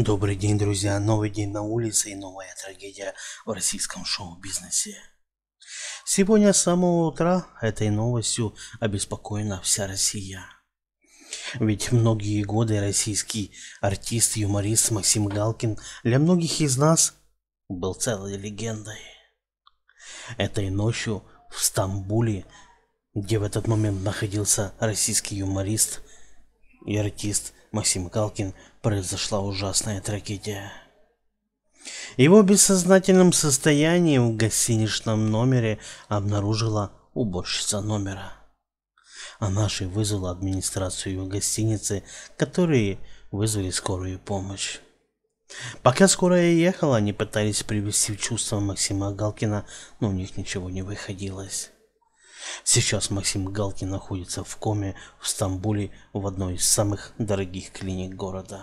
Добрый день, друзья. Новый день на улице и новая трагедия в российском шоу-бизнесе. Сегодня с самого утра этой новостью обеспокоена вся Россия. Ведь многие годы российский артист, юморист Максим Галкин для многих из нас был целой легендой. Этой ночью в Стамбуле, где в этот момент находился российский юморист и артист Максим Галкин произошла ужасная трагедия. Его бессознательном состоянии в гостиничном номере обнаружила уборщица номера. Она же вызвала администрацию гостиницы, которые вызвали скорую помощь. Пока скорая ехала, они пытались привести в чувство Максима Галкина, но у них ничего не выходилось. Сейчас Максим Галкин находится в коме в Стамбуле в одной из самых дорогих клиник города.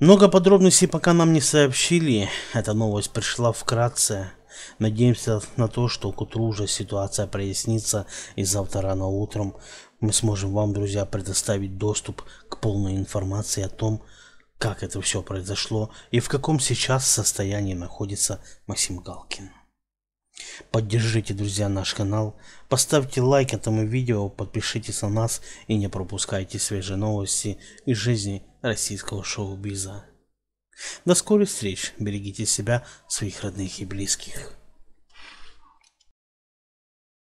Много подробностей пока нам не сообщили. Эта новость пришла вкратце. Надеемся на то, что к утру уже ситуация прояснится и завтра рано утром мы сможем вам, друзья, предоставить доступ к полной информации о том, как это все произошло и в каком сейчас состоянии находится Максим Галкин. Поддержите, друзья, наш канал, поставьте лайк этому видео, подпишитесь на нас и не пропускайте свежие новости из жизни российского шоу-биза. До скорых встреч, берегите себя, своих родных и близких.